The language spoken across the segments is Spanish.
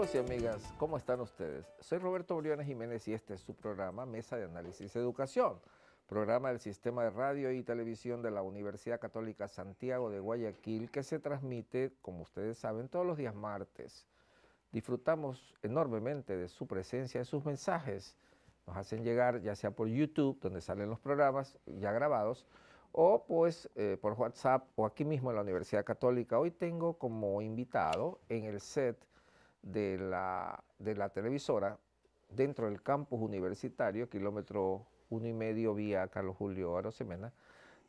Amigos y amigas, ¿cómo están ustedes? Soy Roberto Briones Jiménez y este es su programa Mesa de Análisis Educación, programa del Sistema de Radio y Televisión de la Universidad Católica Santiago de Guayaquil que se transmite, como ustedes saben, todos los días martes. Disfrutamos enormemente de su presencia, y sus mensajes. Nos hacen llegar ya sea por YouTube, donde salen los programas ya grabados, o pues eh, por WhatsApp o aquí mismo en la Universidad Católica. Hoy tengo como invitado en el set de la, televisora dentro del campus universitario, kilómetro uno y medio vía Carlos Julio Arosemena,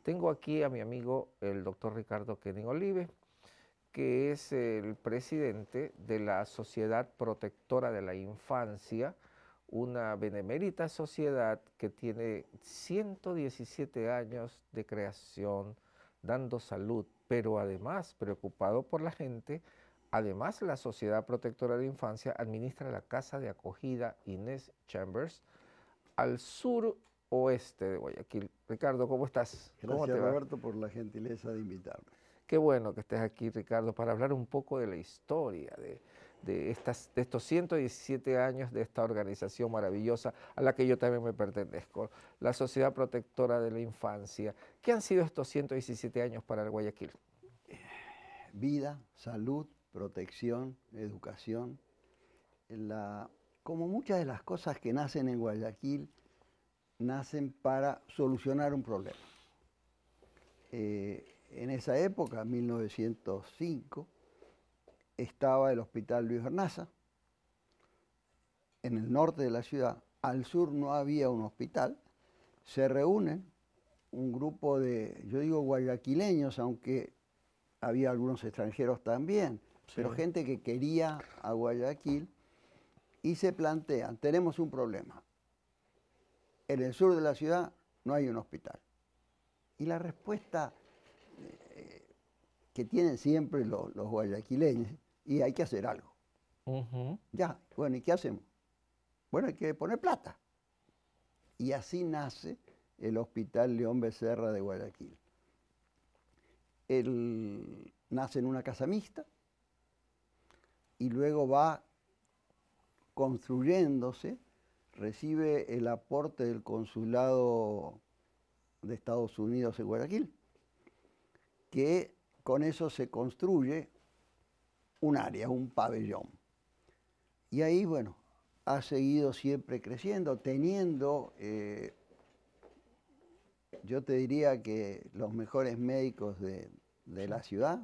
tengo aquí a mi amigo el doctor Ricardo Kenning Olive, que es el presidente de la Sociedad Protectora de la Infancia, una benemérita sociedad que tiene 117 años de creación, dando salud, pero además preocupado por la gente Además, la Sociedad Protectora de la Infancia administra la Casa de Acogida Inés Chambers al sur oeste de Guayaquil. Ricardo, ¿cómo estás? Gracias, Roberto, por la gentileza de invitarme. Qué bueno que estés aquí, Ricardo, para hablar un poco de la historia de, de estos 117 años de esta organización maravillosa a la que yo también me pertenezco, la Sociedad Protectora de la Infancia. ¿Qué han sido estos 117 años para el Guayaquil? Eh, vida, salud, protección, educación. La, como muchas de las cosas que nacen en Guayaquil, nacen para solucionar un problema. Eh, en esa época, 1905, estaba el Hospital Luis Hernaza, en el norte de la ciudad. Al sur no había un hospital. Se reúnen un grupo de, yo digo guayaquileños, aunque había algunos extranjeros también, pero gente que quería a Guayaquil y se plantean, tenemos un problema. En el sur de la ciudad no hay un hospital. Y la respuesta eh, que tienen siempre los, guayaquileños, y hay que hacer algo. Ya, bueno, ¿y qué hacemos? Bueno, hay que poner plata. Y así nace el Hospital León Becerra de Guayaquil. El, nace en una casa mixta, y luego va construyéndose, recibe el aporte del consulado de Estados Unidos en Guayaquil, que con eso se construye un área, un pabellón. Y ahí, bueno, ha seguido siempre creciendo, teniendo, eh, yo te diría que los mejores médicos de, de la ciudad,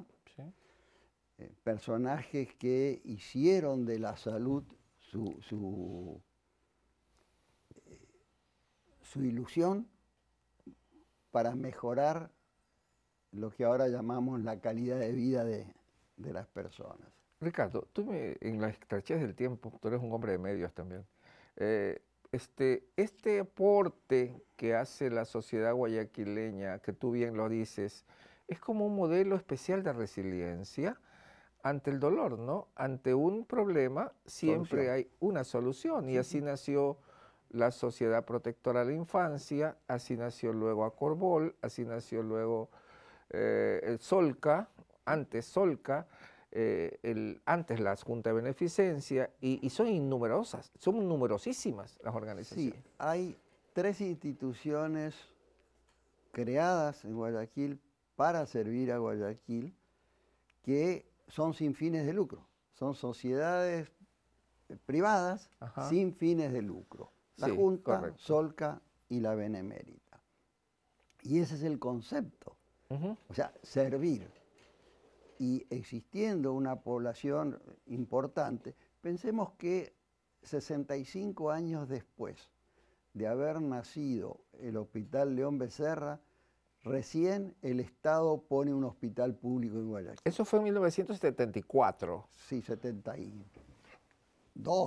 eh, personajes que hicieron de la salud su, eh, su, ilusión para mejorar lo que ahora llamamos la calidad de vida de, las personas. Ricardo, tú en las estrechez del tiempo, tú eres un hombre de medios también, eh, este, este aporte que hace la sociedad guayaquileña, que tú bien lo dices, es como un modelo especial de resiliencia ante el dolor, ¿no? Ante un problema siempre hay una solución y así nació la Sociedad Protectora de la Infancia, así nació luego Acorbol, así nació luego eh, el Solca, antes Solca, eh, el, antes la Junta de Beneficencia y, y, son innumerosas, son numerosísimas las organizaciones. Sí, hay tres instituciones creadas en Guayaquil para servir a Guayaquil que son sin fines de lucro, son sociedades eh, privadas sin fines de lucro. La Junta, Solca y la Benemérita. Y ese es el concepto, o sea, servir. Y existiendo una población importante, pensemos que 65 años después de haber nacido el Hospital León Becerra, Recién el Estado pone un hospital público en Guayaquil. Eso fue en 1974. Sí, 72,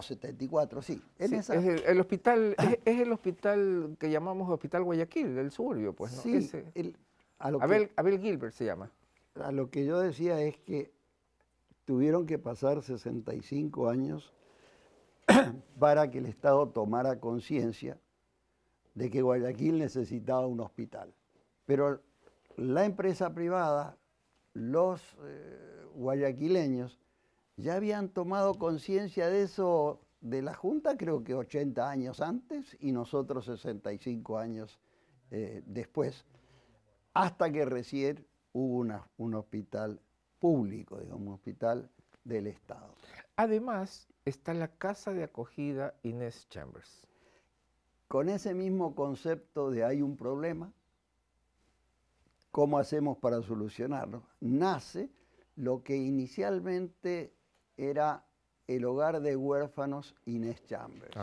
74, sí. es, el, hospital, es, el hospital que llamamos Hospital Guayaquil, del suburbio, pues, Sí, Abel, Abel Gilbert se llama. A lo que yo decía es que tuvieron que pasar 65 años para que el Estado tomara conciencia de que Guayaquil necesitaba un hospital. Pero la empresa privada, los eh, guayaquileños, ya habían tomado conciencia de eso de la Junta creo que 80 años antes y nosotros 65 años eh, después, hasta que recién hubo un hospital público, digamos, un hospital del Estado. Además, está la casa de acogida Inés Chambers. Con ese mismo concepto de hay un problema, ¿Cómo hacemos para solucionarlo? Nace lo que inicialmente era el hogar de huérfanos Inés Chambers.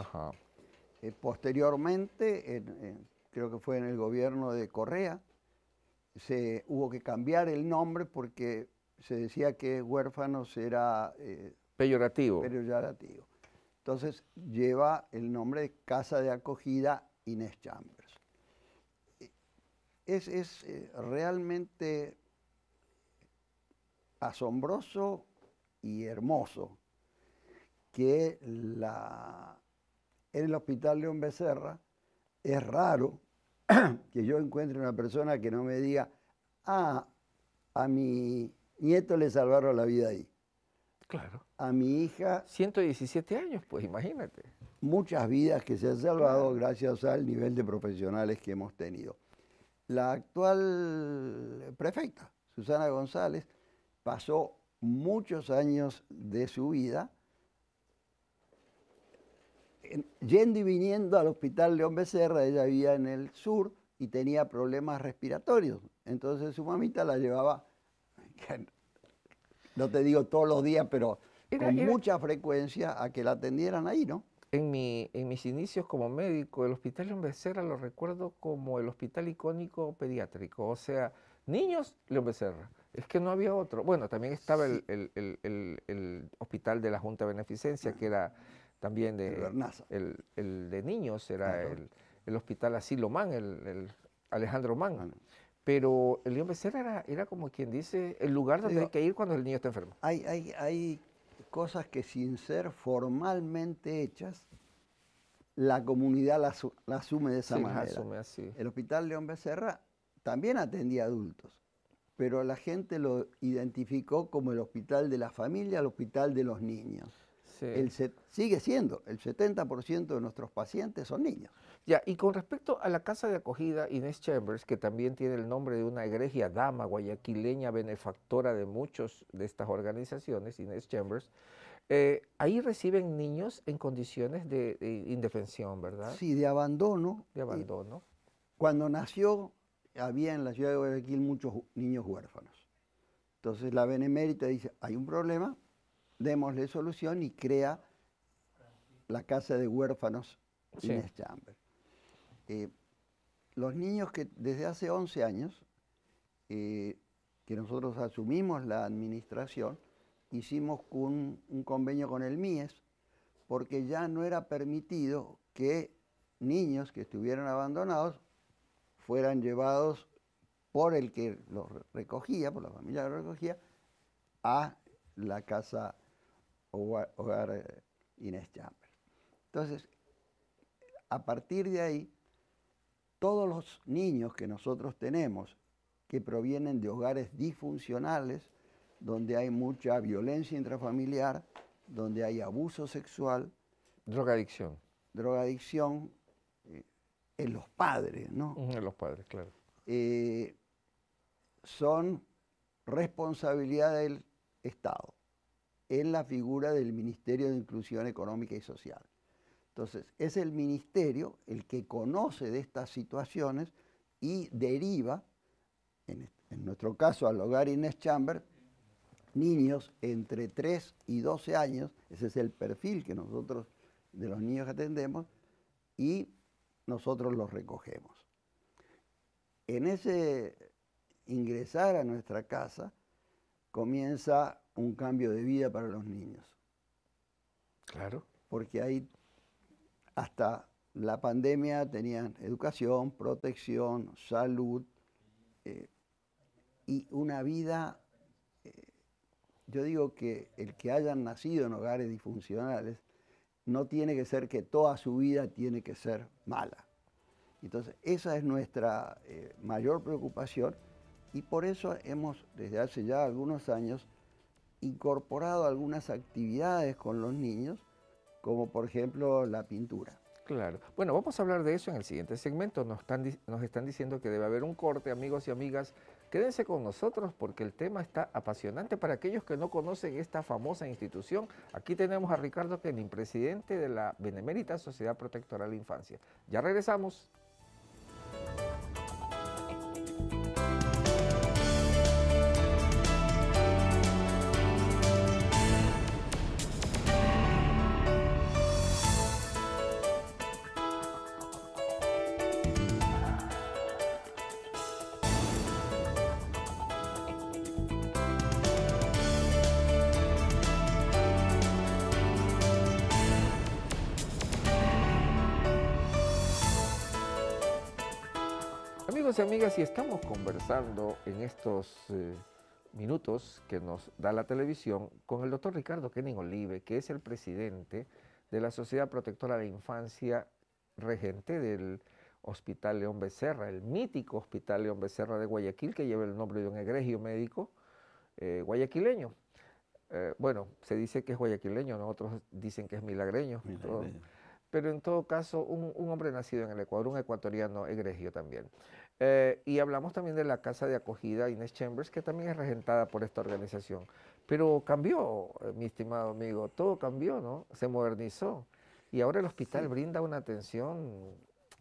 Eh, posteriormente, creo que fue en el gobierno de Correa, se hubo que cambiar el nombre porque se decía que huérfanos era... Eh, peyorativo. Peyorativo. Entonces lleva el nombre de Casa de Acogida Inés Chambers es, eh, realmente asombroso y hermoso que en el hospital León Becerra es raro que yo encuentre una persona que no me diga, ah, a mi nieto le salvaron la vida ahí. Claro. A mi hija. 117 años, pues imagínate. Muchas vidas que se han salvado gracias al nivel de profesionales que hemos tenido. La actual eh, prefecta, Susana González, pasó muchos años de su vida yendo y viniendo al hospital León Becerra, ella vivía en el sur y tenía problemas respiratorios. Entonces su mamita la llevaba, no te digo todos los días, pero con mucha frecuencia a que la atendieran ahí, ¿no? en, mi, mis inicios como médico, el Hospital León Becerra lo recuerdo como el hospital icónico pediátrico, o sea, niños León Becerra. Es que no había otro. Bueno, también estaba el, hospital de la Junta de Beneficencia, que era también de... El, de niños, era el, hospital Asilo Man, el, Alejandro Man. Pero el León Becerra era, como quien dice el lugar donde hay que ir cuando el niño está enfermo. Hay, hay, hay cosas que sin ser formalmente hechas, la comunidad la, asume de esa manera. El Hospital León Becerra también atendía adultos, pero la gente lo identificó como el hospital de la familia, el hospital de los niños. sigue siendo, el 70% de nuestros pacientes son niños. Ya, y con respecto a la casa de acogida Inés Chambers, que también tiene el nombre de una egregia dama guayaquileña benefactora de muchas de estas organizaciones, Inés Chambers, eh, ahí reciben niños en condiciones de, indefensión, ¿verdad? Sí, de abandono. De abandono. Cuando nació, había en la ciudad de Guayaquil muchos niños huérfanos. Entonces la Benemérita dice, hay un problema, démosle solución y crea la casa de huérfanos Inés Chambers. Eh, los niños que desde hace 11 años, eh, que nosotros asumimos la administración, hicimos un, convenio con el MIES, porque ya no era permitido que niños que estuvieran abandonados fueran llevados por el que los recogía, por la familia que los recogía, a la casa hogar, hogar eh, Inés Chamber. Entonces, a partir de ahí, todos los niños que nosotros tenemos que provienen de hogares disfuncionales, donde hay mucha violencia intrafamiliar, donde hay abuso sexual. Drogadicción. Drogadicción eh, en los padres, ¿no? En los padres, claro. Eh, son responsabilidad del Estado, en la figura del Ministerio de Inclusión Económica y Social. Entonces, es el ministerio el que conoce de estas situaciones y deriva, en, nuestro caso al hogar Inés Chamber, niños entre 3 y 12 años, ese es el perfil que nosotros de los niños que atendemos, y nosotros los recogemos. En ese ingresar a nuestra casa comienza un cambio de vida para los niños. Claro. Porque hay hasta la pandemia tenían educación, protección, salud eh, y una vida, eh, yo digo que el que hayan nacido en hogares disfuncionales no tiene que ser que toda su vida tiene que ser mala. Entonces, esa es nuestra eh, mayor preocupación y por eso hemos, desde hace ya algunos años, incorporado algunas actividades con los niños como por ejemplo la pintura. Claro. Bueno, vamos a hablar de eso en el siguiente segmento. Nos están, diciendo que debe haber un corte, amigos y amigas. Quédense con nosotros porque el tema está apasionante para aquellos que no conocen esta famosa institución. Aquí tenemos a Ricardo Kenin, presidente de la Benemérita Sociedad Protectora de la Infancia. Ya regresamos. Amigos amigas, y estamos conversando en estos eh, minutos que nos da la televisión con el doctor Ricardo Kenning Olive, que es el presidente de la Sociedad Protectora de Infancia, regente del Hospital León Becerra, el mítico Hospital León Becerra de Guayaquil, que lleva el nombre de un egregio médico eh, guayaquileño. Eh, bueno, se dice que es guayaquileño, nosotros dicen que es milagreño. pero en todo caso, un, un hombre nacido en el Ecuador, un ecuatoriano egregio también. Eh, y hablamos también de la casa de acogida Inés Chambers, que también es regentada por esta organización. Pero cambió, eh, mi estimado amigo, todo cambió, ¿no? Se modernizó. Y ahora el hospital brinda una atención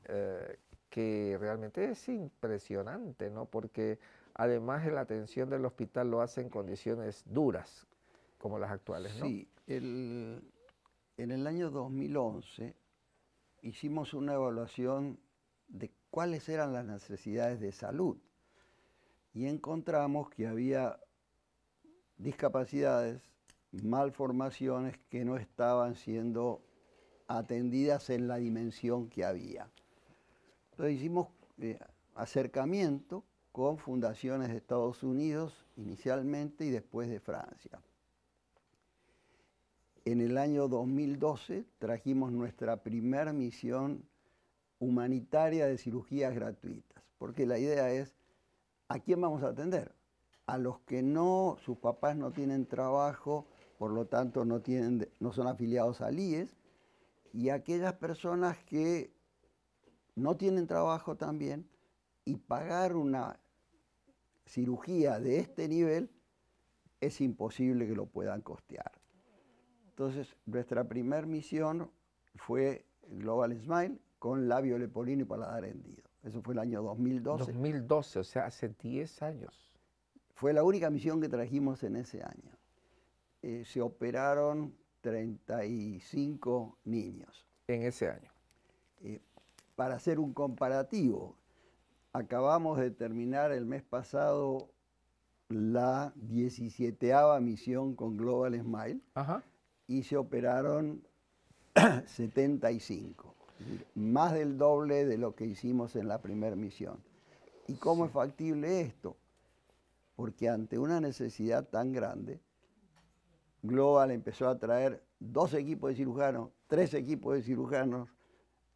eh, que realmente es impresionante, ¿no? Porque además la atención del hospital lo hace en condiciones duras, como las actuales, ¿no? Sí, el, en el año 2011 hicimos una evaluación de cuáles eran las necesidades de salud. Y encontramos que había discapacidades, malformaciones que no estaban siendo atendidas en la dimensión que había. Entonces hicimos eh, acercamiento con fundaciones de Estados Unidos inicialmente y después de Francia. En el año 2012 trajimos nuestra primera misión humanitaria de cirugías gratuitas, porque la idea es, ¿a quién vamos a atender? A los que no, sus papás no tienen trabajo, por lo tanto no, tienen, no son afiliados al IES, y aquellas personas que no tienen trabajo también, y pagar una cirugía de este nivel es imposible que lo puedan costear. Entonces, nuestra primer misión fue Global Smile, con labio lepolino y paladar hendido. Eso fue el año 2012. 2012, o sea, hace 10 años. Fue la única misión que trajimos en ese año. Eh, se operaron 35 niños. En ese año. Eh, para hacer un comparativo, acabamos de terminar el mes pasado la 17 misión con Global Smile y se operaron 75. más del doble de lo que hicimos en la primera misión. ¿Y cómo es factible esto? Porque ante una necesidad tan grande, Global empezó a traer dos equipos de cirujanos, tres equipos de cirujanos,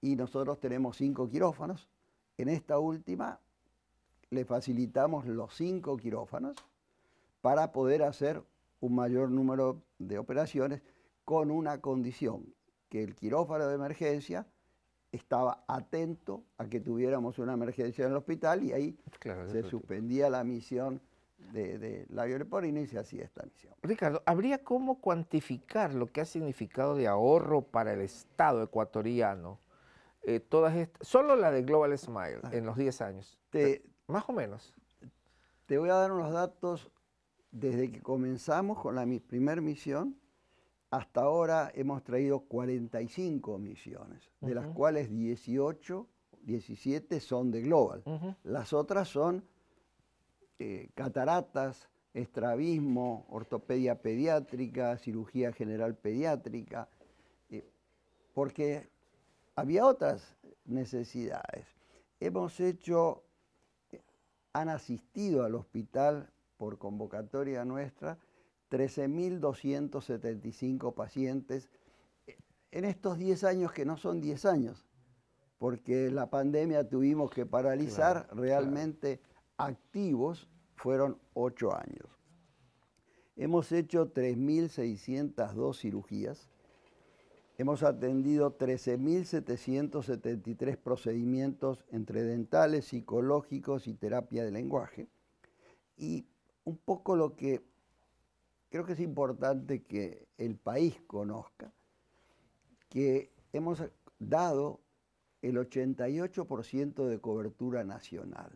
y nosotros tenemos cinco quirófanos. En esta última le facilitamos los cinco quirófanos para poder hacer un mayor número de operaciones con una condición, que el quirófano de emergencia estaba atento a que tuviéramos una emergencia en el hospital y ahí se suspendía la misión de, de la Porina y se hacía esta misión. Ricardo, ¿habría cómo cuantificar lo que ha significado de ahorro para el Estado ecuatoriano? Eh, todas estas, solo la de Global Smile en los 10 años. Te, eh, más o menos. Te voy a dar unos datos desde que comenzamos con la mi misión hasta ahora hemos traído 45 misiones, de las cuales 18, 17 son de Global. Las otras son eh, cataratas, estrabismo, ortopedia pediátrica, cirugía general pediátrica, eh, porque había otras necesidades. Hemos hecho, eh, han asistido al hospital por convocatoria nuestra 13.275 pacientes eh, en estos 10 años que no son 10 años, porque la pandemia tuvimos que paralizar, realmente activos fueron 8 años. Hemos hecho 3.602 cirugías, hemos atendido 13.773 procedimientos entre dentales, psicológicos y terapia de lenguaje. Y un poco lo que creo que es importante que el país conozca que hemos dado el 88% de cobertura nacional.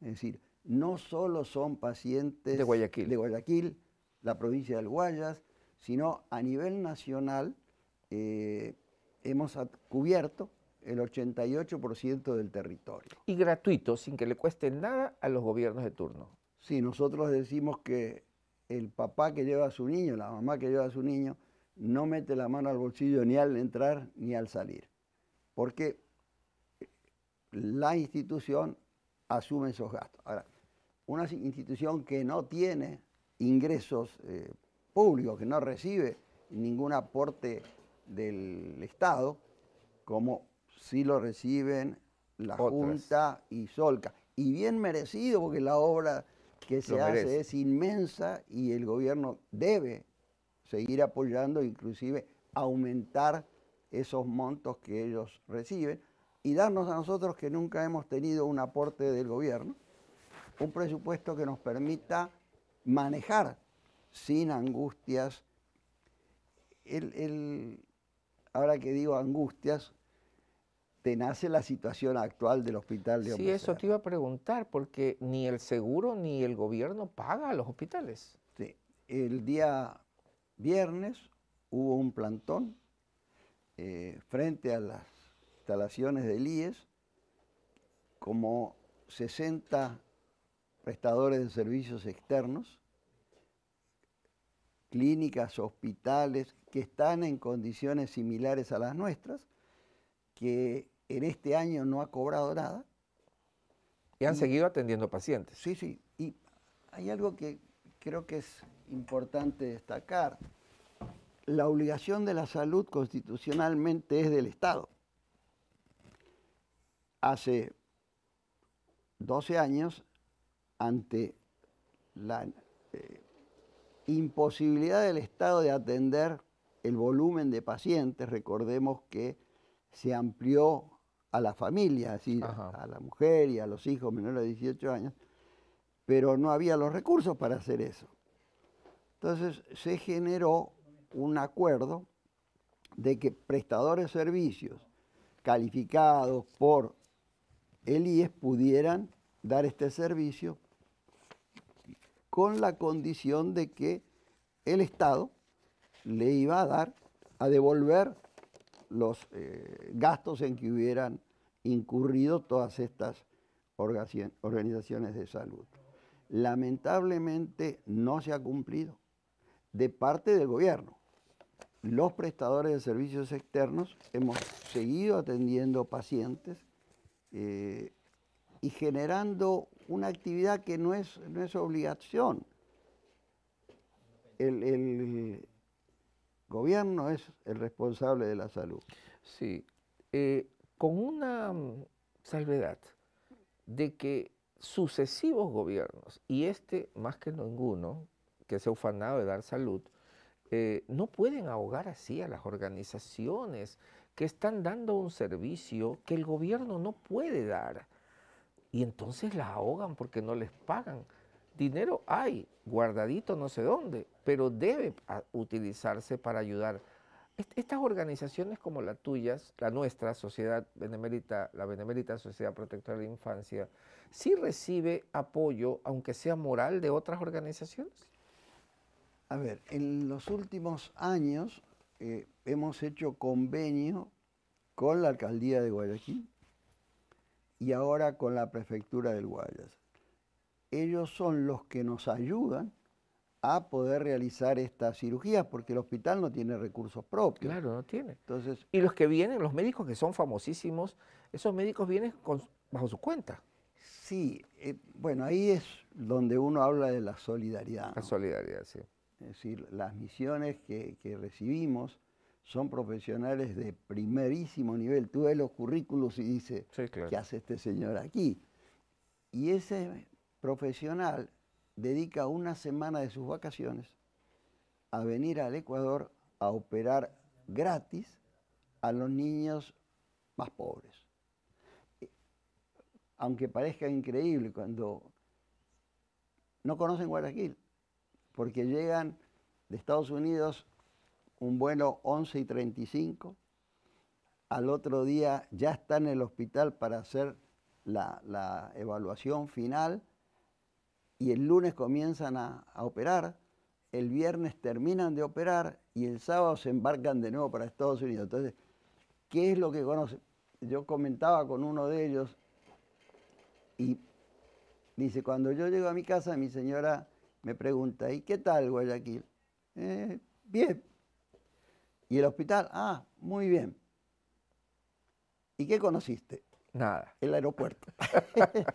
Es decir, no solo son pacientes de Guayaquil, de Guayaquil la provincia del Guayas, sino a nivel nacional eh, hemos cubierto el 88% del territorio. Y gratuito, sin que le cueste nada a los gobiernos de turno. Sí, nosotros decimos que el papá que lleva a su niño, la mamá que lleva a su niño, no mete la mano al bolsillo ni al entrar ni al salir, porque la institución asume esos gastos. Ahora, una institución que no tiene ingresos eh, públicos, que no recibe ningún aporte del Estado, como sí lo reciben la Junta y Solca, y bien merecido porque la obra que se hace es inmensa y el gobierno debe seguir apoyando, inclusive aumentar esos montos que ellos reciben y darnos a nosotros que nunca hemos tenido un aporte del gobierno, un presupuesto que nos permita manejar sin angustias. ahora que digo angustias, nace la situación actual del hospital de Sí, eso te iba a preguntar, porque ni el seguro ni el gobierno paga a los hospitales. Sí. El día viernes hubo un plantón eh, frente a las instalaciones del IES, como 60 prestadores de servicios externos, clínicas, hospitales que están en condiciones similares a las nuestras, que en este año no ha cobrado nada. Y han seguido atendiendo pacientes. Sí, sí. Y hay algo que creo que es importante destacar. La obligación de la salud constitucionalmente es del Estado. Hace 12 años, ante la eh, imposibilidad del Estado de atender el volumen de pacientes, recordemos que se amplió a la familia, así, a la mujer y a los hijos menores de 18 años, pero no había los recursos para hacer eso. Entonces se generó un acuerdo de que prestadores de servicios calificados por el IES pudieran dar este servicio con la condición de que el Estado le iba a dar, a devolver los eh, gastos en que hubieran incurrido todas estas organizaciones de salud. Lamentablemente no se ha cumplido de parte del gobierno. Los prestadores de servicios externos hemos seguido atendiendo pacientes eh, y generando una actividad que no es, no es obligación. el, gobierno es el responsable de la salud. Sí, eh, con una mm, salvedad de que sucesivos gobiernos, y este más que ninguno, que se ha ufanado de dar salud, eh, no pueden ahogar así a las organizaciones que están dando un servicio que el gobierno no puede dar. Y entonces las ahogan porque no les pagan. Dinero hay, guardadito no sé dónde, pero debe ah, utilizarse para ayudar. Estas organizaciones como la tuya, la nuestra, Sociedad Benemérita, la Benemérita Sociedad Protectora de la Infancia, sí recibe apoyo, aunque sea moral, de otras organizaciones. A ver, en los últimos años eh, hemos hecho convenio con la alcaldía de Guayaquil y ahora con la prefectura del Guayas. Ellos son los que nos ayudan a poder realizar estas cirugías porque el hospital no tiene recursos propios. Claro, no tiene. Entonces, y los que vienen, los médicos que son famosísimos, esos médicos vienen bajo su cuenta. Sí, eh, bueno, ahí es donde uno habla de la solidaridad. La solidaridad, sí. Es decir, las misiones que, recibimos son profesionales de primerísimo nivel. Tú ves los currículos y dices, ¿qué hace este señor aquí? Y ese profesional dedica una semana de sus vacaciones a venir al Ecuador a operar gratis a los niños más pobres. Aunque parezca increíble cuando no conocen Guayaquil, porque llegan de Estados Unidos un vuelo 11 y 35, al otro día ya están en el hospital para hacer la evaluación final y el lunes comienzan a, operar, el viernes terminan de operar y el sábado se embarcan de nuevo para Estados Unidos. Entonces, ¿qué es lo que conoce? Yo comentaba con uno de ellos y dice, cuando yo llego a mi casa, mi señora me pregunta, ¿y qué tal Guayaquil? Eh, bien. ¿Y el hospital? Ah, muy bien. ¿Y qué conociste? Nada. El aeropuerto.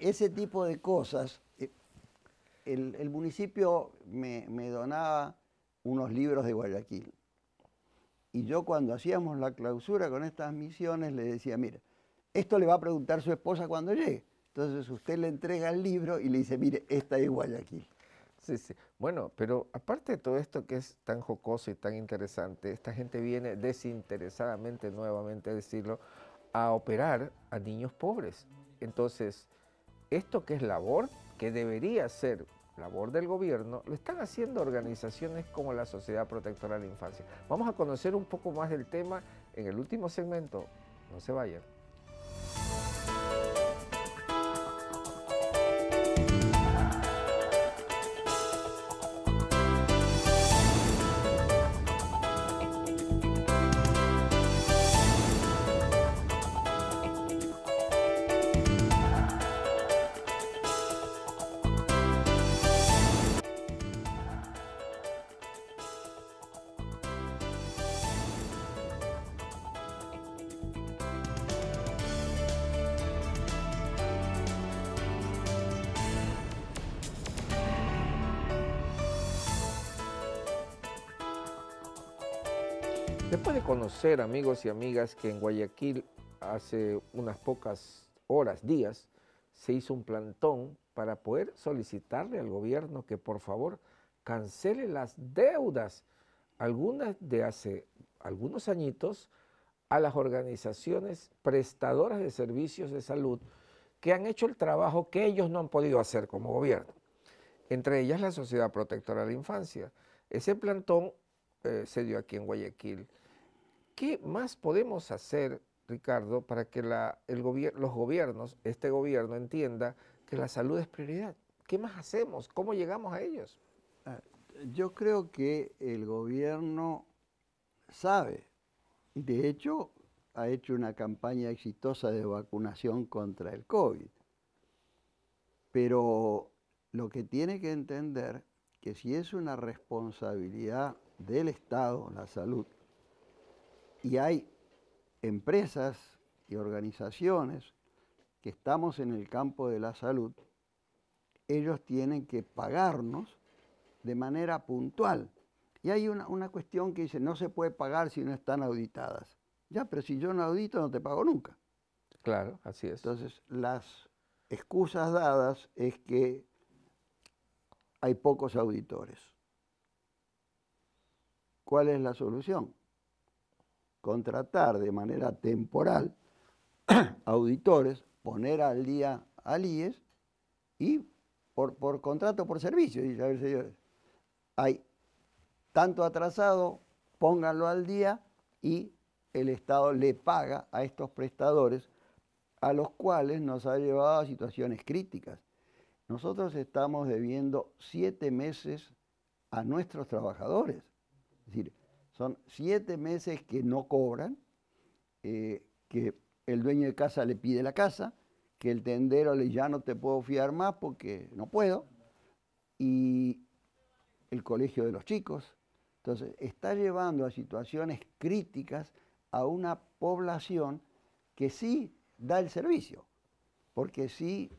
Ese tipo de cosas. Eh, el, municipio me, donaba unos libros de Guayaquil. Y yo cuando hacíamos la clausura con estas misiones le decía, mira, esto le va a preguntar su esposa cuando llegue. Entonces usted le entrega el libro y le dice, mire, esta es Guayaquil. Sí, sí. Bueno, pero aparte de todo esto que es tan jocoso y tan interesante, esta gente viene desinteresadamente, nuevamente a decirlo, a operar a niños pobres. Entonces, esto que es labor, que debería ser labor del gobierno, lo están haciendo organizaciones como la Sociedad Protectora de la Infancia. Vamos a conocer un poco más del tema en el último segmento. No se vayan. puede conocer, amigos y amigas, que en Guayaquil hace unas pocas horas, días, se hizo un plantón para poder solicitarle al gobierno que por favor cancele las deudas, algunas de hace algunos añitos, a las organizaciones prestadoras de servicios de salud que han hecho el trabajo que ellos no han podido hacer como gobierno, entre ellas la Sociedad Protectora de la Infancia. Ese plantón eh, se dio aquí en Guayaquil ¿Qué más podemos hacer, Ricardo, para que los gobiernos, este gobierno, entienda que la salud es prioridad? ¿Qué más hacemos? ¿Cómo llegamos a ellos? Ah, yo creo que el gobierno sabe, y de hecho ha hecho una campaña exitosa de vacunación contra el COVID. Pero lo que tiene que entender que si es una responsabilidad del Estado la salud, y hay empresas y organizaciones que estamos en el campo de la salud, ellos tienen que pagarnos de manera puntual. Y hay una, cuestión que dice, no se puede pagar si no están auditadas. Ya, pero si yo no audito, no te pago nunca. Claro, así es. Entonces, las excusas dadas es que hay pocos auditores. ¿Cuál es la solución? contratar de manera temporal auditores, poner al día al IES y por, por contrato, por servicio, y a ver, señores, hay tanto atrasado, pónganlo al día y el Estado le paga a estos prestadores a los cuales nos ha llevado a situaciones críticas. Nosotros estamos debiendo siete meses a nuestros trabajadores. Es decir, son siete meses que no cobran, eh, que el dueño de casa le pide la casa, que el tendero le ya no te puedo fiar más porque no puedo, y el colegio de los chicos. Entonces, está llevando a situaciones críticas a una población que sí da el servicio, porque sí,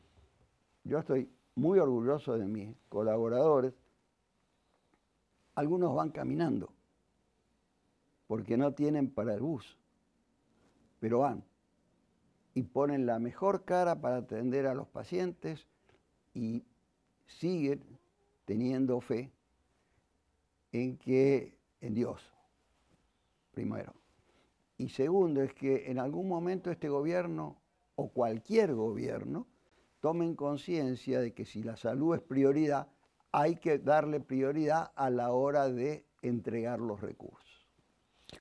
yo estoy muy orgulloso de mis colaboradores, algunos van caminando, porque no tienen para el bus, pero van y ponen la mejor cara para atender a los pacientes y siguen teniendo fe en que en Dios, primero. Y segundo es que en algún momento este gobierno o cualquier gobierno tomen conciencia de que si la salud es prioridad, hay que darle prioridad a la hora de entregar los recursos.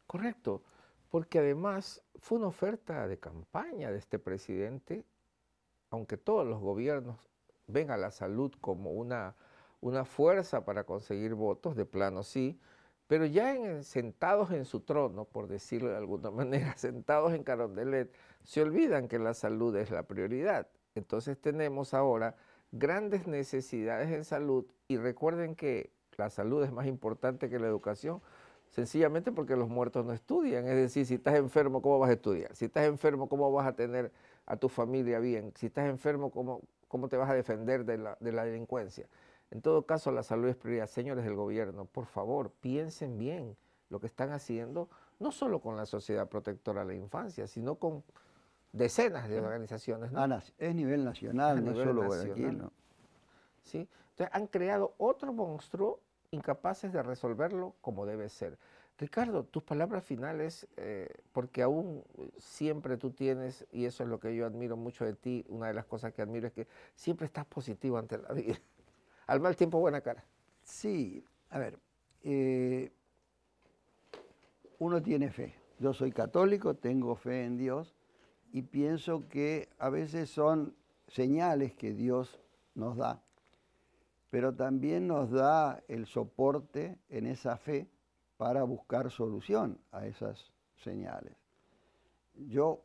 Correcto, porque además fue una oferta de campaña de este presidente, aunque todos los gobiernos ven a la salud como una, fuerza para conseguir votos, de plano sí, pero ya sentados en su trono, por decirlo de alguna manera, sentados en Carondelet, se olvidan que la salud es la prioridad. Entonces tenemos ahora grandes necesidades en salud y recuerden que la salud es más importante que la educación Sencillamente porque los muertos no estudian. Es decir, si estás enfermo, ¿cómo vas a estudiar? Si estás enfermo, ¿cómo vas a tener a tu familia bien? Si estás enfermo, ¿cómo, cómo te vas a defender de la, delincuencia? En todo caso, la salud es prioridad. Señores del gobierno, por favor, piensen bien lo que están haciendo, no solo con la Sociedad Protectora de la Infancia, sino con decenas de ah, organizaciones. es nivel nacional, no solo nacional. Entonces han creado otro monstruo incapaces de resolverlo como debe ser. Ricardo, tus palabras finales, eh, porque aún eh, siempre tú tienes, y eso es lo que yo admiro mucho de ti, una de las cosas que admiro es que siempre estás positivo ante la vida. Al mal tiempo, buena cara. Sí, a ver, eh, uno tiene fe. Yo soy católico, tengo fe en Dios y pienso que a veces son señales que Dios nos da pero también nos da el soporte en esa fe para buscar solución a esas señales. Yo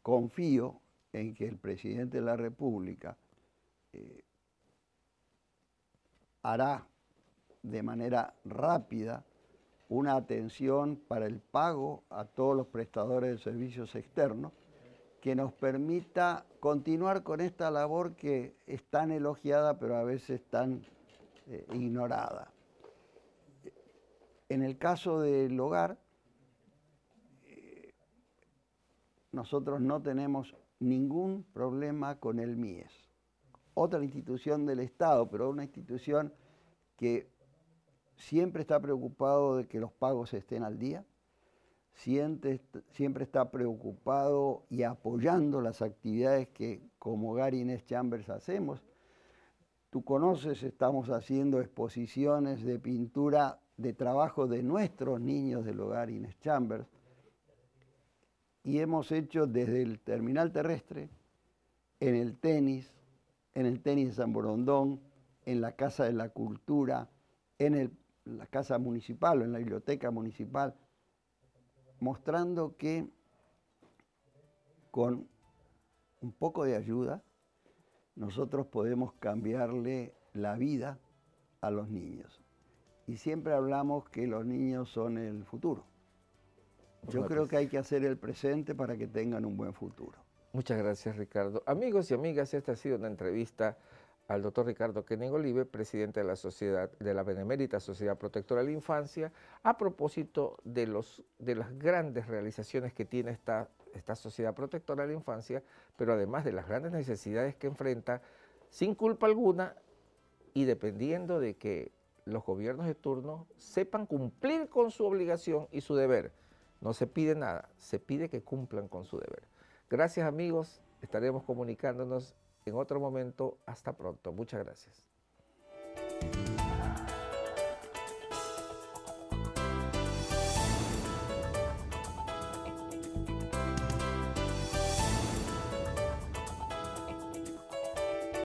confío en que el presidente de la República eh, hará de manera rápida una atención para el pago a todos los prestadores de servicios externos que nos permita continuar con esta labor que es tan elogiada pero a veces tan eh, ignorada. En el caso del hogar, eh, nosotros no tenemos ningún problema con el MIES, otra institución del Estado, pero una institución que siempre está preocupado de que los pagos estén al día, siempre, está preocupado y apoyando las actividades que como Gary Inés Chambers hacemos. Tú conoces, estamos haciendo exposiciones de pintura de trabajo de nuestros niños del hogar Inés Chambers. Y hemos hecho desde el terminal terrestre, en el tenis, en el tenis de San Borondón, en la Casa de la Cultura, en la Casa Municipal o en la Biblioteca Municipal, mostrando que con un poco de ayuda nosotros podemos cambiarle la vida a los niños. Y siempre hablamos que los niños son el futuro. Yo creo que hay que hacer el presente para que tengan un buen futuro. Muchas gracias, Ricardo. Amigos y amigas, esta ha sido una entrevista al doctor Ricardo kenning Olive, presidente de la sociedad de la Benemérita Sociedad Protectora de la Infancia, a propósito de, los, de las grandes realizaciones que tiene esta, esta sociedad protectora de la infancia, pero además de las grandes necesidades que enfrenta, sin culpa alguna y dependiendo de que los gobiernos de turno sepan cumplir con su obligación y su deber. No se pide nada, se pide que cumplan con su deber. Gracias amigos, estaremos comunicándonos en otro momento. Hasta pronto. Muchas gracias.